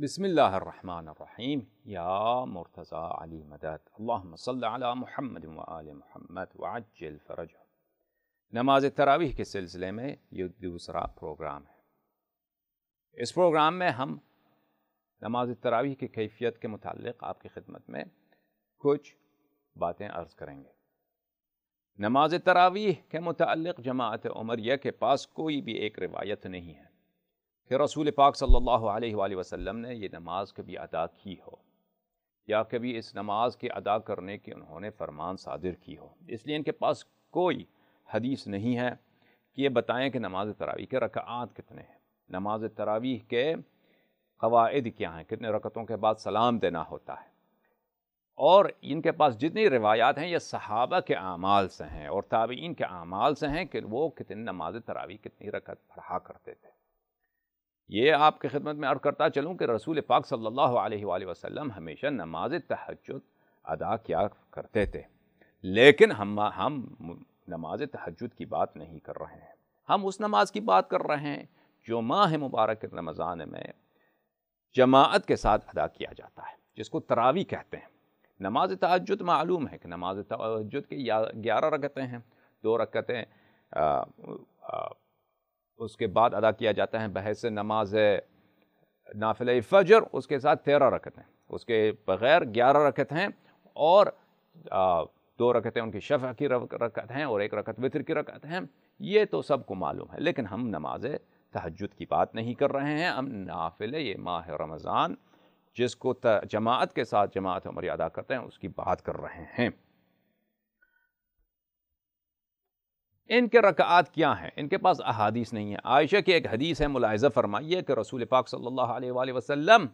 بسم اللہ الرحمن الرحیم یا مرتضی علی مدد اللہم صلی علی محمد و آل محمد وعجل فرج نماز تراویح کے سلسلے میں یہ دوسرا پروگرام ہے اس پروگرام میں ہم نماز تراویح کی کیفیت کے متعلق آپ کی خدمت میں کچھ باتیں عرض کریں گے نماز تراویح کے متعلق جماعت عمریہ کے پاس کوئی بھی ایک روایت نہیں ہے کہ رسول پاک صلی اللہ علیہ وآلہ وسلم نے یہ نماز کبھی ادا کی ہو یا کبھی اس نماز کے ادا کرنے کے انہوں نے فرمان صادر کی ہو اس لیے ان کے پاس کوئی حدیث نہیں ہے کہ یہ بتائیں کہ نماز تراویح کے رکعات کتنے ہیں نماز تراویح کے قواعد کیا ہیں کتنے رکعتوں کے بعد سلام دینا ہوتا ہے اور ان کے پاس جتنی روایات ہیں یہ صحابہ کے اعمال سے ہیں اور تابعین کے اعمال سے ہیں کہ وہ کتنی نماز تراویح کتنی رکعت پڑھا کرتے تھے یہ آپ کی خدمت میں عرض کرتا چلوں کہ رسول پاک صلی اللہ علیہ وآلہ وسلم ہمیشہ نماز تحجد ادا کیا کرتے تھے لیکن ہم نماز تحجد کی بات نہیں کر رہے ہیں ہم اس نماز کی بات کر رہے ہیں جو ماہ مبارک رمضان میں جماعت کے ساتھ ادا کیا جاتا ہے جس کو تراوی کہتے ہیں نماز تحجد معلوم ہے کہ نماز تحجد کی گیارہ رگتیں ہیں دو رگتیں اس کے بعد ادا کیا جاتا ہے بحث نماز نافل فجر اس کے ساتھ تیرہ رکت ہیں اس کے بغیر گیارہ رکت ہیں اور دو رکت ہیں ان کی شفا کی رک رکت ہیں اور ایک رکت وطر کی رکت ہیں یہ تو سب کو معلوم ہے لیکن ہم نماز تہجد کی بات نہیں کر رہے ہیں ہم نافل ماہ رمضان جس کو جماعت کے ساتھ جماعت عمری ادا کرتے ہیں اس کی بات کر رہے ہیں ان کے رکعات کیا ہیں ان کے پاس احادیث نہیں ہیں عائشہ کی ایک حدیث ہے ملاحظہ فرمائیے کہ رسول پاک صلی اللہ علیہ وآلہ وسلم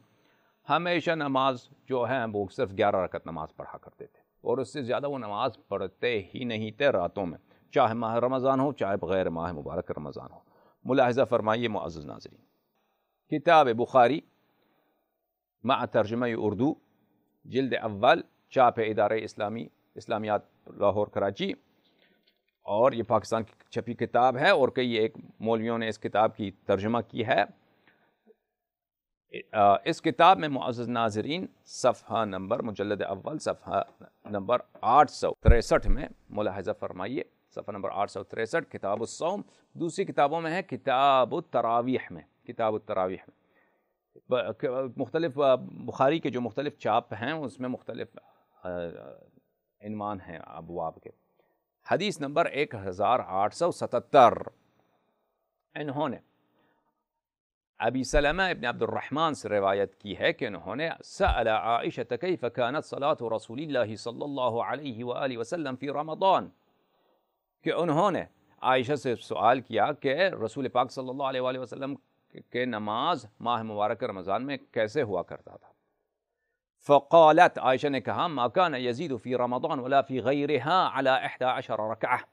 ہمیشہ نماز جو ہیں وہ صرف گیارہ رکعت نماز پڑھا کرتے تھے اور اس سے زیادہ وہ نماز پڑھتے ہی نہیں تھے راتوں میں چاہے ماہ رمضان ہو چاہے بغیر ماہ مبارک رمضان ہو ملاحظہ فرمائیے معزز ناظرین کتاب بخاری مع ترجمہ اردو جلد اول چاپ ادارہ اسلامی اسلامیات لاہور کراچی اور یہ پاکستان کی چھپی کتاب ہے اور کئی ایک مولویوں نے اس کتاب کی ترجمہ کی ہے اس کتاب میں معزز ناظرین صفحہ نمبر مجلد اول صفحہ نمبر آٹھ سو تریسٹھ میں ملاحظہ فرمائیے صفحہ نمبر آٹھ سو تریسٹھ کتاب الصوم دوسری کتابوں میں ہے کتاب التراویح میں کتاب التراویح میں مختلف بخاری کے جو مختلف چاپ ہیں اس میں مختلف عنوان ہیں ابواب کے حدیث نمبر ایک ہزار آٹھ سو ستتر انہوں نے ابی سلمہ ابن عبد الرحمن سے روایت کی ہے کہ انہوں نے سأل عائشة كيف كانت صلاة رسول اللہ صلی اللہ علیہ وآلہ وسلم فی رمضان کہ انہوں نے عائشہ سے سوال کیا کہ رسول پاک صلی اللہ علیہ وآلہ وسلم کے نماز ماہ مبارک رمضان میں کیسے ہوا کرتا تھا فقالت عائشة ने ما كان يزيد في رمضان ولا في غيرها على 11 ركعة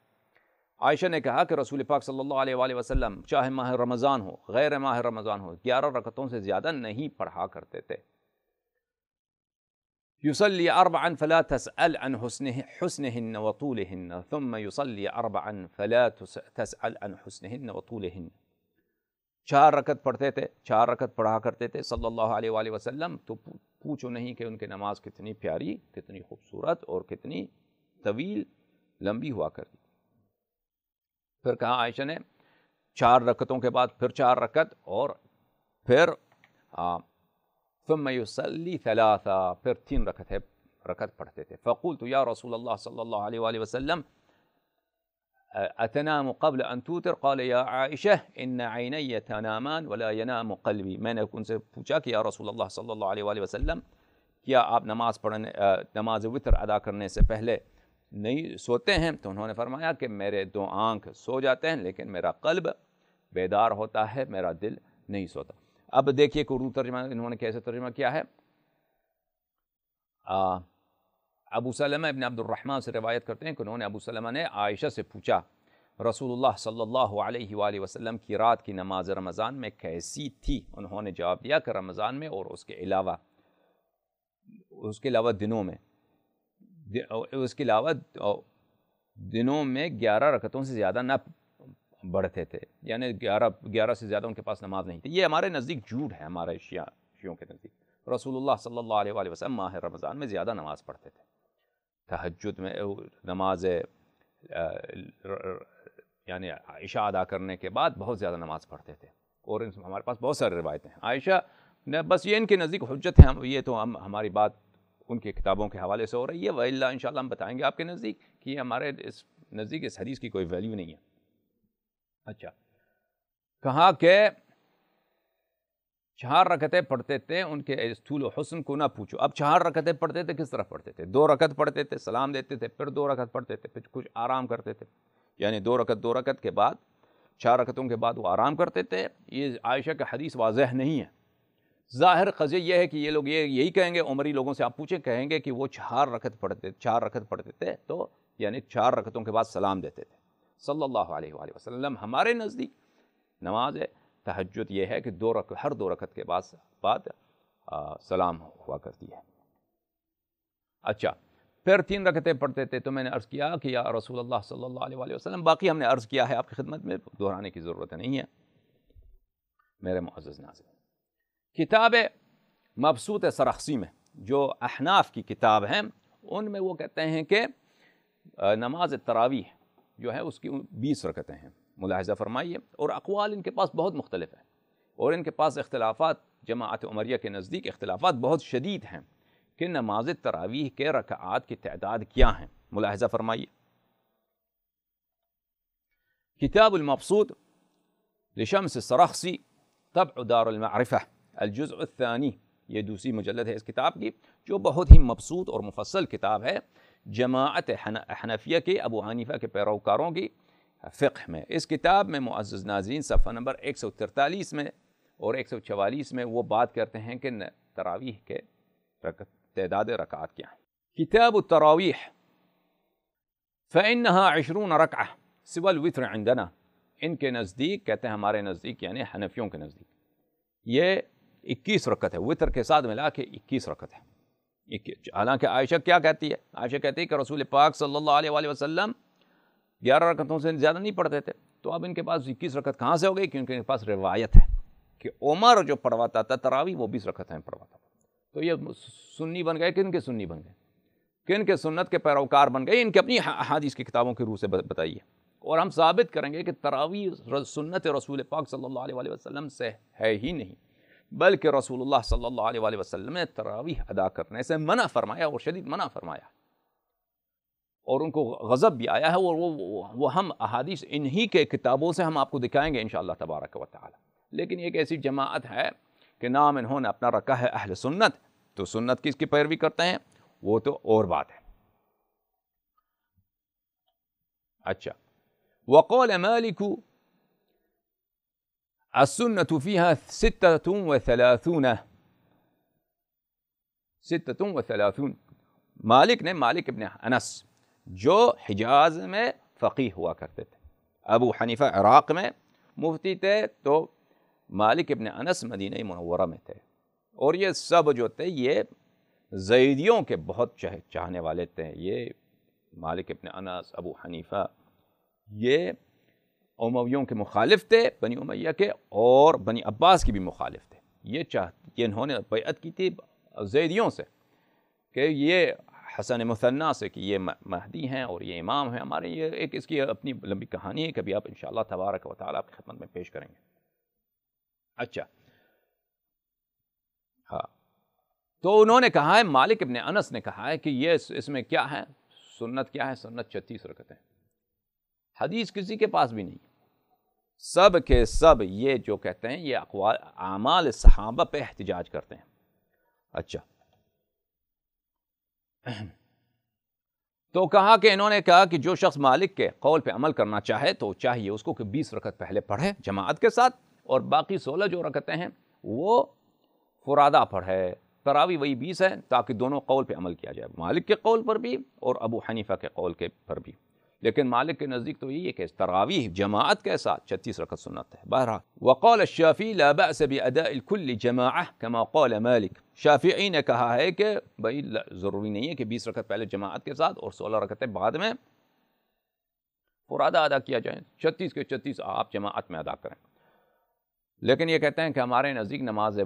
عائشة نے کہا کہ رسول پاک صلی اللہ علیہ وآلہ وسلم چاہے ماہ رمضان ہو غیر ماہ رمضان ہو گیارہ رکعتوں سے زیادہ نہیں پڑھا کرتے تھے يصلي أربعا فلا تسأل عن حسنه حسنهن وطولهن ثم يصلي أربعا فلا تسأل عن حسنهن وطولهن چار رکت پڑھتے تھے چار رکت پڑھا کرتے تھے صلی اللہ علیہ وآلہ وسلم تو پوچھو نہیں کہ ان کی نماز کتنی پیاری کتنی خوبصورت اور کتنی طویل لمبی ہوا کرتی پھر کہا عائشہ نے چار رکتوں کے بعد پھر چار رکت اور پھر ثلاثہ پھر تین رکت ہے رکت پڑھتے تھے فقول تو یا رسول اللہ صلی اللہ علیہ وسلم قبل قبلامان ولاقل میں نے ان سے پوچھا کہ یا رسول اللہ صلی اللہ علیہ وسلم کیا آپ نماز پڑھنے نماز وطر ادا کرنے سے پہلے نہیں سوتے ہیں تو انہوں نے فرمایا کہ میرے دو آنکھ سو جاتے ہیں لیکن میرا قلب بیدار ہوتا ہے میرا دل نہیں سوتا اب دیکھیے قرب ترجمہ انہوں نے کیسے ترجمہ کیا ہے ابو سلمہ ابن عبد الرحمن سے روایت کرتے ہیں کہ انہوں نے ابو سلمہ نے عائشہ سے پوچھا رسول اللہ صلی اللہ علیہ وآلہ وسلم کی رات کی نماز رمضان میں کیسی تھی انہوں نے جواب دیا کہ رمضان میں اور اس کے علاوہ اس کے علاوہ دنوں میں اس کے علاوہ دنوں میں گیارہ رکعتوں سے زیادہ نہ بڑھتے تھے یعنی گیارہ گیارہ سے زیادہ ان کے پاس نماز نہیں تھی یہ ہمارے نزدیک جھوٹ ہے ہمارے شیعہ شیعوں کے نزدیک رسول اللہ صلی اللہ علیہ وآلہ وسلم ماہ رمضان میں زیادہ نماز پڑھتے تھے تہجد میں نماز یعنی عائشہ ادا کرنے کے بعد بہت زیادہ نماز پڑھتے تھے اور ہمارے پاس بہت سارے روایتیں ہیں عائشہ بس یہ ان کے نزدیک حجت ہیں یہ تو ہم ہماری بات ان کے کتابوں کے حوالے سے ہو رہی ہے وہ اللہ ان شاء اللہ ہم بتائیں گے آپ کے نزدیک کہ یہ ہمارے اس نزدیک اس حدیث کی کوئی ویلیو نہیں ہے اچھا کہاں کہ چار رکتیں پڑھتے تھے ان کے استھول و حسن کو نہ پوچھو اب چار رکتیں پڑھتے تھے کس طرح پڑھتے تھے دو رکت پڑھتے تھے سلام دیتے تھے پھر دو رکت پڑھتے تھے پھر کچھ آرام کرتے تھے یعنی دو رکت دو رکت کے بعد چار رکتوں کے بعد وہ آرام کرتے تھے یہ عائشہ کا حدیث واضح نہیں ہے ظاہر قضیہ یہ ہے کہ یہ لوگ یہ یہی کہیں گے عمری لوگوں سے آپ پوچھیں کہیں گے کہ وہ چہار رکت پڑھتے چار رکت پڑھتے تھے تو یعنی چار رکتوں کے بعد سلام دیتے تھے صلی اللہ علیہ وآلہ وسلم ہمارے نزدیک نماز ہے تہجد یہ ہے کہ دو رکھ ہر دو رقط کے بعد بعد سلام ہوا کرتی ہے اچھا پھر تین رکتیں پڑھتے تھے تو میں نے عرض کیا کہ یا رسول اللہ صلی اللہ علیہ وسلم باقی ہم نے عرض کیا ہے آپ کی خدمت میں دہرانے کی ضرورت نہیں ہے میرے معزز ناظر کتاب مبسوط سرخسی میں جو احناف کی کتاب ہیں ان میں وہ کہتے ہیں کہ نماز تراویح جو ہے اس کی بیس رکتیں ہیں ملاحظه فرمائیے اور اقوال ان کے پاس بہت مختلف ہیں اور ان کے پاس اختلافات جماعت عمریہ کے نزدیک اختلافات بہت شدید ہیں کہ نماز تراویح کے رکعات کی تعداد کیا ہیں ملاحظہ فرمائیے کتاب المبسوط لشمس سرخسی طبع دار المعرفہ الجزء الثانی یہ دوسری مجلد ہے اس کتاب کی جو بہت ہی مبسوط اور مفصل کتاب ہے جماعت حنفیہ کے ابو حنیفہ کے پیروکاروں کی फ़िक्र में इस किताब में मुआज़ नाजीन सफ़ा नंबर एक सौ तिरतालीस में और एक सौ चवालीस में वो बात करते हैं कि तरावीह के तदाद रकात क्या हैं किताब तरावीह फ़ैनहा अशरून रक़ा सिवल वित्र आंदना इनके नज़दीक कहते हैं हमारे नज़दीक यानी हनफियों के नज़दीक ये इक्कीस रकत है वितर के साथ मिला के इक्कीस रकत है हालांकि आयशा क्या कहती है आयशा कहती है कि रसूल पाक सल्लल्लाहु अलैहि वसल्लम گیارہ رکعتوں سے زیادہ نہیں پڑھتے تھے تو اب ان کے پاس اکیس رکعت کہاں سے ہو گئی کیونکہ ان کے پاس روایت ہے کہ عمر جو پڑھواتا تھا تراوی وہ بیس رکعتیں ہیں پڑھواتا تھا تو یہ سنی بن گئے کن کے سنی بن گئے کن کے سنت کے پیروکار بن گئے ان کے اپنی احادیث کی کتابوں کے روح سے بتائیے اور ہم ثابت کریں گے کہ تراوی سنت رسول پاک صلی اللہ علیہ وسلم سے ہے ہی نہیں بلکہ رسول اللہ صلی اللہ علیہ وسلم نے تراویح ادا کرنے سے منع فرمایا اور شدید منع فرمایا اور ان کو غضب بھی آیا ہے اور وہ وہ ہم احادیث انہی کے کتابوں سے ہم آپ کو دکھائیں گے انشاءاللہ تبارک و تعالی لیکن ایک ایسی جماعت ہے کہ نام انہوں نے اپنا رکھا ہے اہل سنت تو سنت کس کی پیروی کرتے ہیں وہ تو اور بات ہے اچھا وقول مالک السنة فيها ستة وثلاثون ستة وثلاثون مالک نے مالک ابن انس جو حجاز میں فقی ہوا کرتے تھے ابو حنیفہ عراق میں مفتی تھے تو مالک ابن انس مدینہ منورہ میں تھے اور یہ سب جو تھے یہ زیدیوں کے بہت چاہنے والے تھے یہ مالک ابن انس ابو حنیفہ یہ امویوں کے مخالف تھے بنی عمیہ کے اور بنی عباس کی بھی مخالف تھے یہ چاہ یہ انہوں نے بیعت کی تھی زیدیوں سے کہ یہ حسن مثنا سے کہ یہ مہدی ہیں اور یہ امام ہیں ہمارے یہ ایک اس کی اپنی لمبی کہانی ہے کبھی آپ ان شاء اللہ تبارک و تعالیٰ آپ کی خدمت میں پیش کریں گے اچھا ہاں تو انہوں نے کہا ہے مالک ابن انس نے کہا ہے کہ یہ اس میں کیا ہے سنت کیا ہے سنت چھتیس رکت ہے حدیث کسی کے پاس بھی نہیں سب کے سب یہ جو کہتے ہیں یہ اقوال اعمال صحابہ پہ احتجاج کرتے ہیں اچھا تو کہا کہ انہوں نے کہا کہ جو شخص مالک کے قول پہ عمل کرنا چاہے تو چاہیے اس کو کہ بیس رکت پہلے پڑھے جماعت کے ساتھ اور باقی سولہ جو رکتیں ہیں وہ فرادہ پڑھے تراوی وہی بیس ہے تاکہ دونوں قول پہ عمل کیا جائے مالک کے قول پر بھی اور ابو حنیفہ کے قول کے پر بھی لیکن مالک کے نزدیک تو یہی ہے کہ تراویح جماعت کے ساتھ چھتیس رکھت سنت ہے بہرحال وقال الشافی لا بأس الكل قال مالک شافعی نے کہا ہے کہ بھائی ضروری نہیں ہے کہ بیس رکت پہلے جماعت کے ساتھ اور سولہ رکھت بعد میں فرادہ ادا کیا جائیں چھتیس کے چھتیس آپ جماعت میں ادا کریں لیکن یہ کہتے ہیں کہ ہمارے نزدیک نماز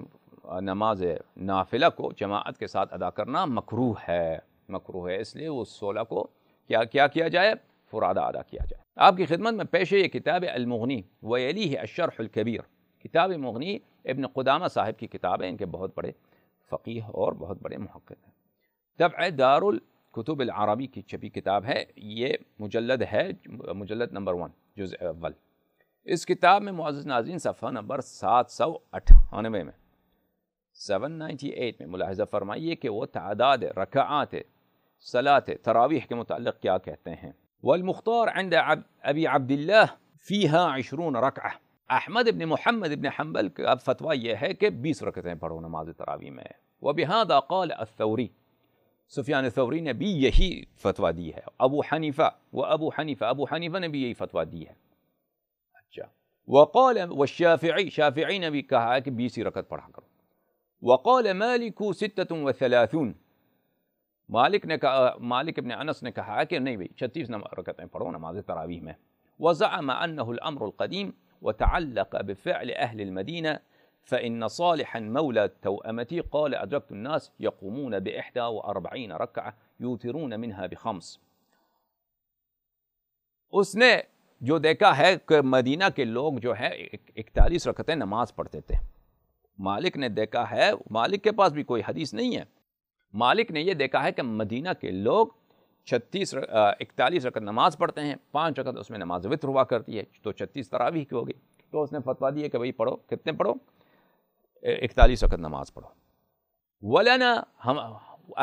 نماز نافلہ کو جماعت کے ساتھ ادا کرنا مکروح ہے مکروح ہے اس لیے اس سولہ کو کیا کیا جائے فرادہ ادا کیا جائے آپ کی خدمت میں پیشے یہ کتاب المغنی و الشرح اشر الکبیر کتاب مغنی ابن قدامہ صاحب کی کتاب ہے ان کے بہت بڑے فقیح اور بہت بڑے محقق ہیں طبع دار الکتب العربی کی چھپی کتاب ہے یہ مجلد ہے مجلد نمبر ون جز اول اس کتاب میں معزز ناظرین صفحہ نمبر سات سو اٹھانوے میں سیون نائنٹی ایٹ میں ملاحظہ فرمائیے کہ وہ تعداد رکعات صلاح تراویح کے متعلق کیا کہتے ہیں والمختار عند عب أبي عبد الله فيها عشرون ركعة أحمد بن محمد بن حنبل فتوى هيك بيس ركعتين برو نماز التراويح میں وبهذا قال الثوري سفيان الثوري نبي يهي فتوى دي أبو حنيفة وأبو حنيفة أبو حنيفة نبي يهي فتوى دي وقال والشافعي شافعي نبي كهاك بيسي ركعت پڑھا وقال مالك ستة وثلاثون نے کہا مالک ابن انس نے کہا کہ نہیں بھائی भाई छत्तीस रकतें پڑھو نماز تراویح میں وزعم أنه الأمر القديم وتعلق بفعل أهل المدينة فإن صالحا مولى توامتي قال أدركت الناس يقومون بإحدى وأربعين ركعة يوترون منها بخمس نے جو دیکھا ہے کہ مدینہ کے لوگ جو है इकतालीस रकतें نماز پڑھتے تھے مالک نے دیکھا ہے مالک کے پاس بھی کوئی حدیث نہیں ہے مالک نے یہ دیکھا ہے کہ مدینہ کے لوگ چھتیس اکتالیس رکعت نماز پڑھتے ہیں پانچ رکعت اس میں نماز وطر ہوا کرتی ہے تو چھتیس تراویح کی ہوگی تو اس نے فتویٰ دیا کہ بھائی پڑھو کتنے پڑھو اکتالیس رکعت نماز پڑھو ولنا پڑھونا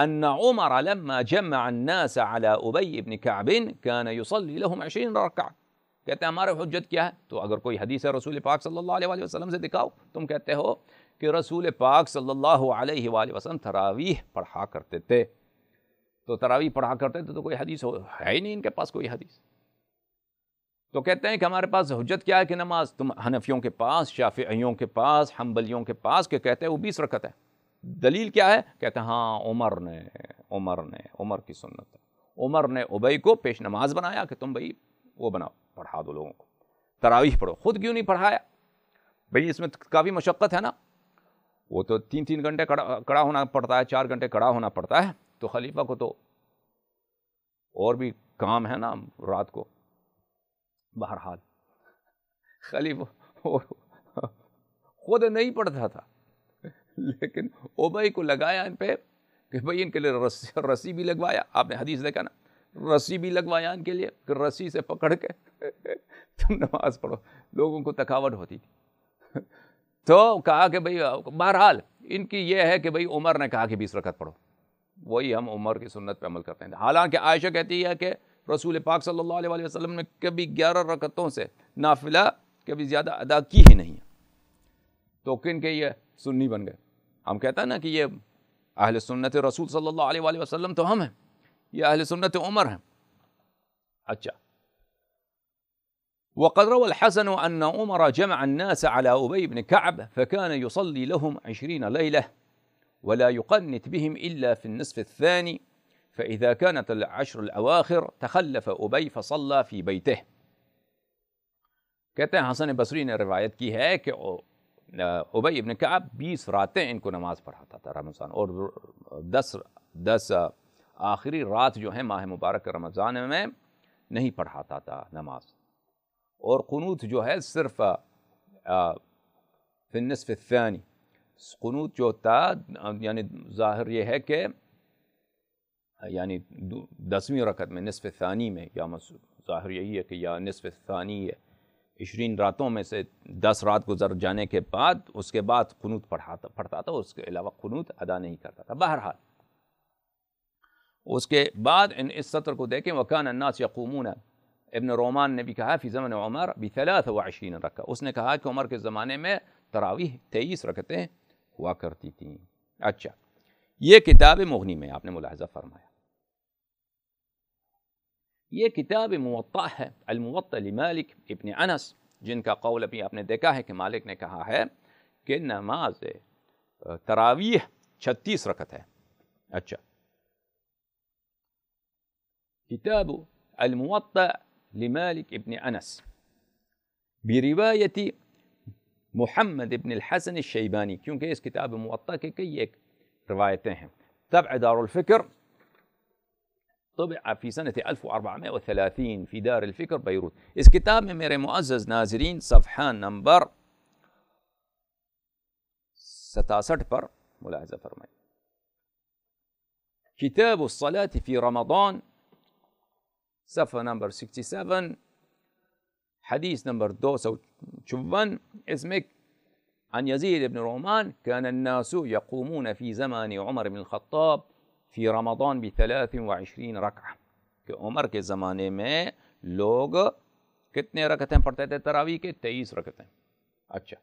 کہتے ہیں ہمارے حجت کیا ہے تو اگر کوئی حدیث ہے رسول پاک صلی اللہ علیہ وسلم سے دکھاؤ تم کہتے ہو کہ رسول پاک صلی اللہ علیہ وآلہ وسلم تراویح پڑھا کرتے تھے تو تراویح پڑھا کرتے تھے تو کوئی حدیث ہو ہے ہی نہیں ان کے پاس کوئی حدیث تو کہتے ہیں کہ ہمارے پاس حجت کیا ہے کہ نماز تم حنفیوں کے پاس شافعیوں کے پاس حنبلیوں کے پاس کہ کہتے ہیں وہ بیس رکت ہے دلیل کیا ہے کہتے ہیں ہاں عمر نے عمر نے عمر کی سنت ہے عمر نے ابئی کو پیش نماز بنایا کہ تم بھائی وہ بناؤ پڑھا دو لوگوں کو تراویح پڑھو خود کیوں نہیں پڑھایا بھئی اس میں کافی مشقت ہے نا وہ تو تین تین گھنٹے کڑا ہونا پڑتا ہے چار گھنٹے کڑا ہونا پڑتا ہے تو خلیفہ کو تو اور بھی کام ہے نا رات کو بہرحال خلیفہ خود نہیں پڑتا تھا لیکن اوبئی کو لگایا ان پہ کہ بھائی ان کے لیے رسی رسی بھی لگوایا آپ نے حدیث دیکھا نا رسی بھی لگوایا ان کے لیے کہ رسی سے پکڑ کے تم نماز پڑھو لوگوں کو تھکاوٹ ہوتی تھی تو کہا کہ بھئی بہرحال ان کی یہ ہے کہ بھئی عمر نے کہا کہ بیس رکعت پڑھو وہی ہم عمر کی سنت پہ عمل کرتے ہیں حالانکہ عائشہ کہتی ہے کہ رسول پاک صلی اللہ علیہ وسلم نے کبھی گیارہ رکعتوں سے نافلہ کبھی زیادہ ادا کی ہی نہیں تو کن کے یہ سنی بن گئے ہم کہتے ہیں نا کہ یہ اہل سنت رسول صلی اللہ علیہ وسلم تو ہم ہیں یہ اہل سنت عمر ہیں اچھا وقد روى الحسن أن عمر جمع الناس على أبي بن كعب فكان يصلي لهم عشرين ليلة ولا يقنت بهم إلا في النصف الثاني فإذا كانت العشر الأواخر تخلف أبي فصلى في بيته كتا حسن بصري روايت کی ہے کہ ابی ابن کعب 20 راتیں ان کو نماز پڑھاتا تھا رمضان دس 10 10 رات جو ہے ماہ آه، مبارک رمضان ما نہیں پڑھاتا تھا نماز اور قنوت جو ہے صرف فی النصف الثانی قنوت جو ہوتا یعنی ظاہر یہ ہے کہ یعنی دسویں رکعت میں نصف ثانی میں یا ظاہر یہی ہے کہ یا نصف ثانی ہے عشرین راتوں میں سے دس رات گزر جانے کے بعد اس کے بعد قنوت پڑھاتا پڑھتا تھا اس کے علاوہ قنوت ادا نہیں کرتا تھا بہرحال اس کے بعد ان اس سطر کو دیکھیں وکان الناس یقومون ابن رومان نبی کہا فی زمن عمر بھی ثلاث و عشرین رکھا اس نے کہا کہ عمر کے زمانے میں تراویح تئیس رکھتے ہوا کرتی تھیں اچھا یہ کتاب مغنی میں آپ نے ملاحظہ فرمایا یہ کتاب موطع ہے الموطع لمالک ابن انس جن کا قول ابھی آپ نے دیکھا ہے کہ مالک نے کہا ہے کہ نماز تراویح چھتیس رکھت ہے اچھا کتاب الموطع لمالك بن أنس برواية محمد بن الحسن الشيباني क्योंकि इस كتاب موطأ के कई एक دار الفكر طبع في سنة 1430 في دار الفكر بيروت اس كتاب में मेरे मुअज्जज नाजरीन صفحه नंबर 67 بر ملاحظه فرمي كتاب الصلاة في رمضان صفحة نمبر 67 حديث نمبر 254 اسمك عن يزيد بن رومان كان الناس يقومون في زمان عمر بن الخطاب في رمضان بثلاث وعشرين ركعة कि उमर के ज़माने में लोग कितने रकतें पढ़ते थे तरावी के तेईस रकतें अच्छा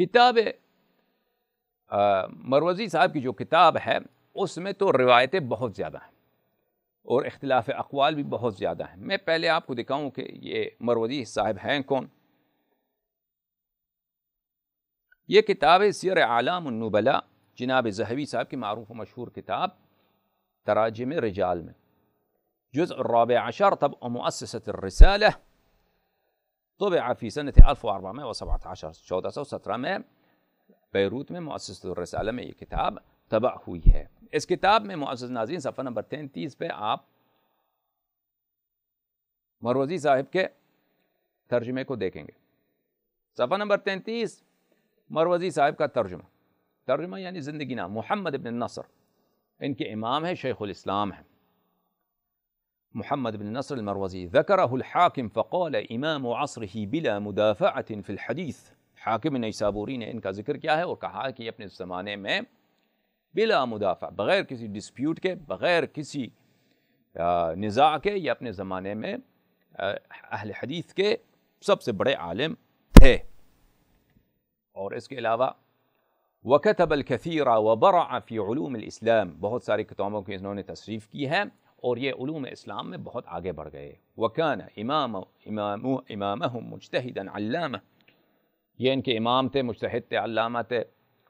किताब मरवजी साहब की जो किताब اس میں تو روایتیں بہت زیادہ ہیں اور اختلاف اقوال بھی بہت زیادہ ہیں میں پہلے آپ کو دکھاؤں کہ یہ مروزی صاحب ہیں کون یہ کتاب سیر عالم النبلا جناب زہوی صاحب کی معروف و مشہور کتاب تراجم رجال میں جز الرابع عشر اور طب و طبع علیہ طب آفیسن و سبات چودہ سو سترہ میں بیروت میں مدرسۃ الرس میں یہ کتاب تباہ ہوئی ہے اس کتاب میں معزز ناظرین صفحہ نمبر تینتیس پہ آپ مروزی صاحب کے ترجمے کو دیکھیں گے صفحہ نمبر تینتیس مروزی صاحب کا ترجمہ ترجمہ یعنی زندگی نام محمد بن نصر ان کے امام ہیں شیخ الاسلام ہے محمد بن نصر المروزی ذکرہ الحاکم فقال امام عصره بلا مدافعت فی الحدیث حاکم نیسابوری نے ان کا ذکر کیا ہے اور کہا کہ اپنے زمانے میں بلا مدافع بغیر کسی ڈسپیوٹ کے بغیر کسی نزاع کے یہ اپنے زمانے میں اہل حدیث کے سب سے بڑے عالم تھے اور اس کے علاوہ وکتب اب وبرع فی علوم الاسلام بہت سارے کتابوں کی انہوں نے تصریف کی ہے اور یہ علوم اسلام میں بہت آگے بڑھ گئے وکان امام امام و امام مشتحد علامہ یہ ان کے امام تھے مجتہد تھے علامہ تھے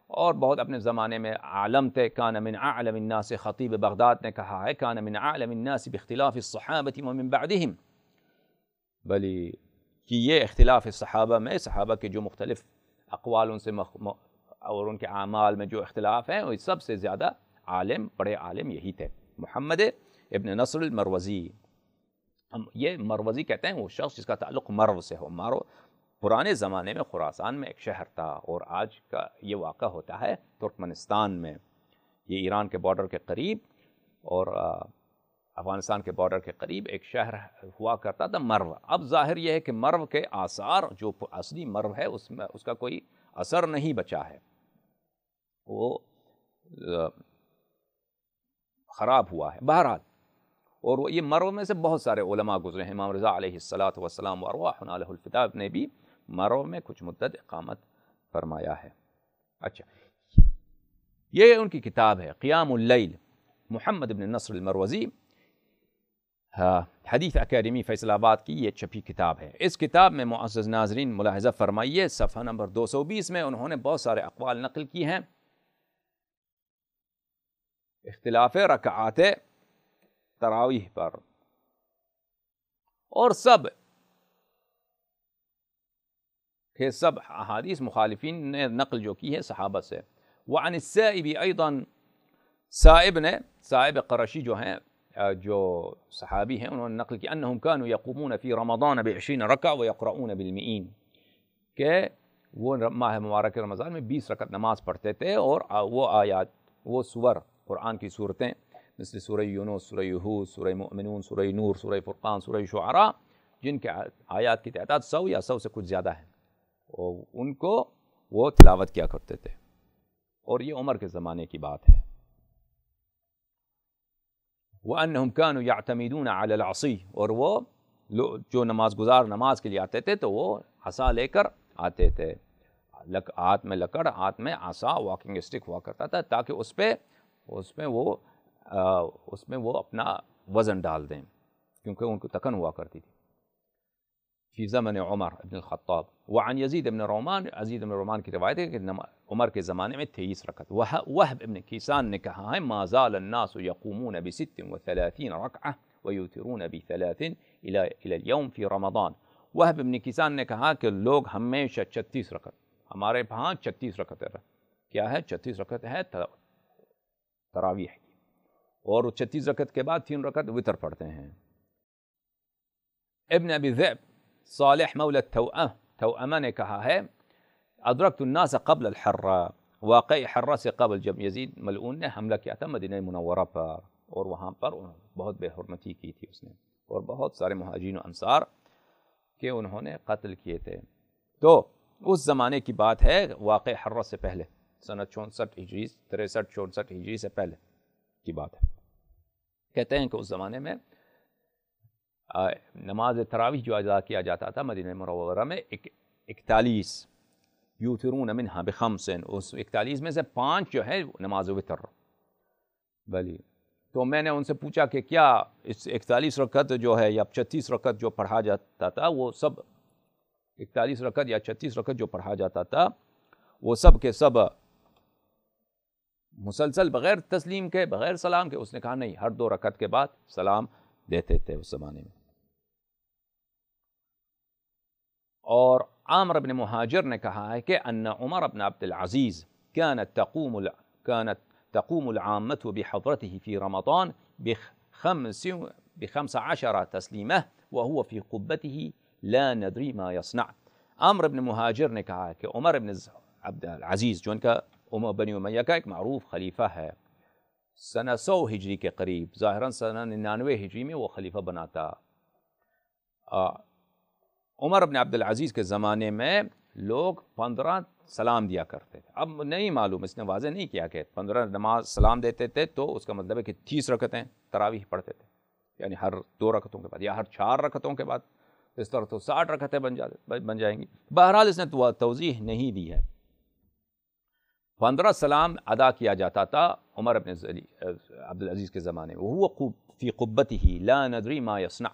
اور بہت اپنے زمانے میں عالم تھے کان من عالم الناس خطیب بغداد نے کہا ہے کان من الناس باختلاف کانعلّّنا ومن بعدهم بلی کہ یہ اختلاف صحابہ میں صحابہ کے جو مختلف اقوال ان سے اور ان کے اعمال میں جو اختلاف ہیں وہ سب سے زیادہ عالم بڑے عالم یہی تھے محمد ابن نصر المروزی یہ مروزی کہتے ہیں وہ شخص جس کا تعلق مرو ہو ہے پرانے زمانے میں خوراسان میں ایک شہر تھا اور آج کا یہ واقعہ ہوتا ہے ترکمنستان میں یہ ایران کے بارڈر کے قریب اور افغانستان کے بارڈر کے قریب ایک شہر ہوا کرتا تھا مرو اب ظاہر یہ ہے کہ مرو کے آثار جو اصلی مرو ہے اس میں اس کا کوئی اثر نہیں بچا ہے وہ خراب ہوا ہے بہرحال اور یہ مرو میں سے بہت سارے علماء گزرے ہیں امام رضا علیہ السلاۃ وسلم ورحم علیہ الفتاب نے بھی مرو میں کچھ مدت اقامت فرمایا ہے اچھا یہ ان کی کتاب ہے قیام اللیل محمد نصر المروزی ہاں، حدیث اکیڈمی فیصل آباد کی یہ چھپی کتاب ہے اس کتاب میں معزز ناظرین ملاحظہ فرمائیے صفحہ نمبر دو سو بیس میں انہوں نے بہت سارے اقوال نقل کی ہیں اختلاف رکعات تراویح پر اور سب کہ سب احادیث مخالفین نے نقل جو کی ہے صحابہ سے وہ السائب عید صاحب نے صاحب قرشی جو ہیں جو صحابی ہیں انہوں نے نقل کی انہم کانو یقومون فی رمضان نب عشین رکا و کہ وہ ماہ مبارک رمضان میں بیس رکعت نماز پڑھتے تھے اور وہ آیات وہ سور قرآن کی صورتیں مثل سورہ سورہ یہود سورہ مؤمنون سورہ نور سورہ فرقان سورہ شعراء جن کے آیات کی تعداد سو یا سو سے کچھ زیادہ ہیں ان کو وہ تلاوت کیا کرتے تھے اور یہ عمر کے زمانے کی بات ہے وَأَنَّهُمْ كَانُوا يَعْتَمِدُونَ عَلَى الْعَصِي اور وہ جو نماز گزار نماز کے لیے آتے تھے تو وہ حسا لے کر آتے تھے لک میں لکڑ ہاتھ میں آسا واکنگ اسٹک ہوا کرتا تھا تاکہ اس پہ اس میں وہ اس میں وہ اپنا وزن ڈال دیں کیونکہ ان کو تکن ہوا کرتی تھی في زمن عمر بن الخطاب وعن يزيد بن رومان يزيد بن رومان كتب آية، ان عمر کے زمان عمد تيس ركت وهب بن كيسان نے ما زال الناس يقومون بست وثلاثين ركعة ويوترون بثلاث الى الى اليوم في رمضان وهب بن كيسان نے كل لوغ هميشة تشتيس ركت هماري ہمارے تشتيس ركت رکعت ہے کیا ہے چھتیس رکعت ہے اور تشتيس ركت کے بعد تین رکعت وطر پڑھتے ہیں ابن ابي ذئب صالح مولى التوأة توأمان کہا ہے ادرکت الناس قبل الحرة واقع حرة قبل جم يزيد ملؤون نے حملہ کیا تھا مدینہ منورہ اور وہاں پر بہت بے حرمتی کی تھی اس نے اور بہت سارے مہاجین و انصار کے انہوں نے قتل کیے تھے تو اس زمانے کی بات ہے واقع حرہ سے پہلے سنہ چونسٹھ ہجری تریسٹھ چونسٹھ ہجری سے پہلے کی بات ہے کہتے ہیں کہ اس زمانے میں نماز تراویح جو ادا کیا جاتا تھا مدینہ مرورہ میں اکتالیس یوترون منہا بخمسن اس اکتالیس میں سے پانچ جو ہے نماز وطر بلی تو میں نے ان سے پوچھا کہ کیا اس اکتالیس رکت جو ہے یا چھتیس رکت جو پڑھا جاتا تھا وہ سب اکتالیس رکت یا چھتیس رکت جو پڑھا جاتا تھا وہ سب کے سب مسلسل بغیر تسلیم کے بغیر سلام کے اس نے کہا نہیں ہر دو رکت کے بعد سلام دیتے تھے اس زمانے میں اور عامر بن مهاجر کہا ہے کہ ان عمر بن عبد अब्दुलज़ीज़ كانت تقوم كانت تقوم العامة بحضرته في رمضان بخمس بخمس عشر تسليمة وهو في قبته لا ندري ما يصنع عمر بن مهاجر نے کہا कि उमर इब्न अब्दुलज़ीज़ जो उनका उमर बनी उमैया का एक मरूफ खलीफा है सना सौ हिजरी के करीब ज़ाहरा सना निन्यानवे हिजरी में वो खलीफा बना بناتا عمر عبد عبدالعزیز کے زمانے میں لوگ پندرہ سلام دیا کرتے تھے اب نہیں معلوم اس نے واضح نہیں کیا کہ پندرہ نماز سلام دیتے تھے تو اس کا مطلب ہے کہ تیس رکتیں تراویح پڑھتے تھے یعنی ہر دو رکتوں کے بعد یا ہر چار رکتوں کے بعد اس طرح تو ساٹھ رکتیں بن جا بن جائیں گی بہرحال اس نے توضیح نہیں دی ہے پندرہ سلام ادا کیا جاتا تھا عمر ابن عبدالعزیز کے زمانے میں وہ قبتی ہی لا ندری ما یصنع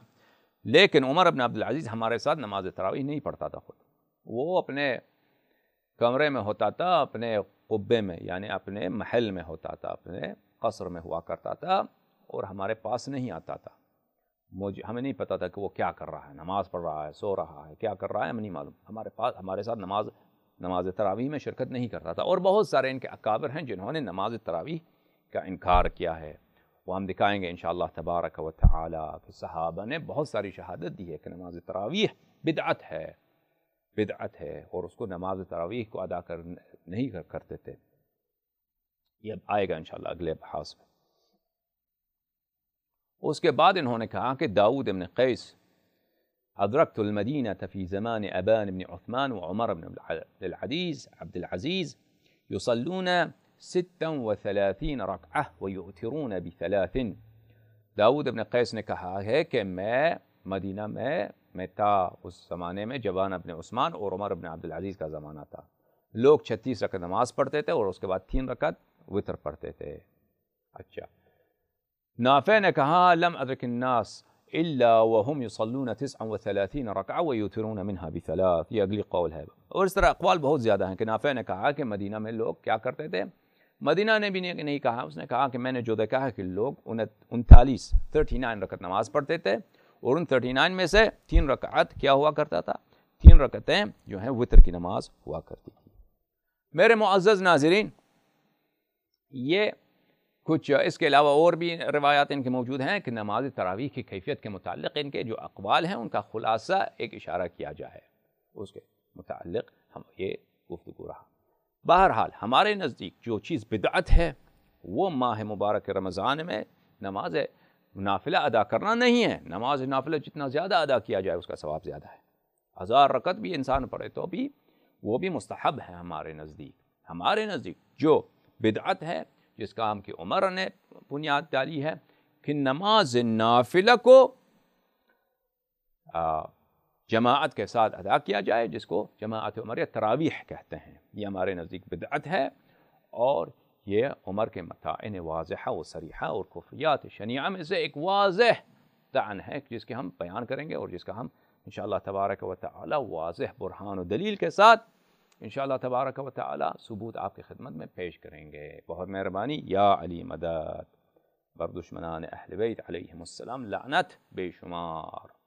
لیکن عمر ابن عبدالعزیز ہمارے ساتھ نماز تراویح نہیں پڑھتا تھا خود وہ اپنے کمرے میں ہوتا تھا اپنے قبے میں یعنی اپنے محل میں ہوتا تھا اپنے قصر میں ہوا کرتا تھا اور ہمارے پاس نہیں آتا تھا مجھے ہمیں نہیں پتہ تھا کہ وہ کیا کر رہا ہے نماز پڑھ رہا ہے سو رہا ہے کیا کر رہا ہے ہمیں نہیں معلوم ہمارے پاس ہمارے ساتھ نماز نماز تراویح میں شرکت نہیں کرتا تھا اور بہت سارے ان کے اکابر ہیں جنہوں نے نماز تراویح کا انکار کیا ہے وهم دکھائیں گے انشاءاللہ تبارک و تعالی کہ صحابہ نے بہت ساری شہادت دی ہے کہ نماز تراویح بدعت ہے بدعت ہے اور اس کو نماز تراویح کو ادا کر نہیں کرتے تھے یہ آئے گا انشاءاللہ اگلے بحث میں اس کے بعد انہوں نے کہا کہ داود ابن قیس ادرکت المدینہ فی زمان ابان ابن عثمان وعمر ابن العدیز عبد العزیز یصلون و صلاطینہ و یوتھرون بثلاثن داود ابن قیس نے کہا ہے کہ میں مدینہ میں میں تا اس زمانے میں جوان ابن عثمان اور عمر ابن عبدالعزیز کا زمانہ تھا لوگ چھتیس رکعت نماز پڑھتے تھے اور اس کے بعد تین رکعت وطر پڑھتے تھے اچھا نافع نے کہا لم ادرک الناس الا و يصلون 39 وتھرون امن منها بثلاث یہ اگلی قول ہے اور اس طرح اقوال بہت زیادہ ہیں کہ نافع نے کہا کہ مدینہ میں لوگ کیا کرتے تھے مدینہ نے بھی نہیں کہا اس نے کہا کہ میں نے جو دیکھا ہے کہ لوگ انتالیس تھرٹی نائن رکعت نماز پڑھتے تھے اور ان تھرٹی نائن میں سے تین رکعت کیا ہوا کرتا تھا تین رکعتیں جو ہیں وطر کی نماز ہوا کرتی تھی میرے معزز ناظرین یہ کچھ اس کے علاوہ اور بھی روایات ان کے موجود ہیں کہ نماز تراویح کی کیفیت کے متعلق ان کے جو اقوال ہیں ان کا خلاصہ ایک اشارہ کیا جائے اس کے متعلق ہم یہ گفتگو رہا بہرحال ہمارے نزدیک جو چیز بدعت ہے وہ ماہ مبارک رمضان میں نماز نافلہ ادا کرنا نہیں ہے نماز نافلہ جتنا زیادہ ادا کیا جائے اس کا ثواب زیادہ ہے ہزار رکعت بھی انسان پڑھے تو بھی وہ بھی مستحب ہے ہمارے نزدیک ہمارے نزدیک جو بدعت ہے جس کام کی عمر نے بنیاد ڈالی ہے کہ نماز نافلہ کو جماعت کے ساتھ ادا کیا جائے جس کو جماعت عمر یا تراویح کہتے ہیں یہ ہمارے نزدیک بدعت ہے اور یہ عمر کے متعین واضح و سریحہ اور کفریات شنیعہ میں سے ایک واضح تعن ہے جس کے ہم بیان کریں گے اور جس کا ہم انشاءاللہ تبارک و تعالی واضح برحان و دلیل کے ساتھ انشاءاللہ تبارک و تعالی ثبوت آپ کی خدمت میں پیش کریں گے بہت مہربانی یا علی مدد بردشمنان اہل بیت علیہم السلام لعنت بے شمار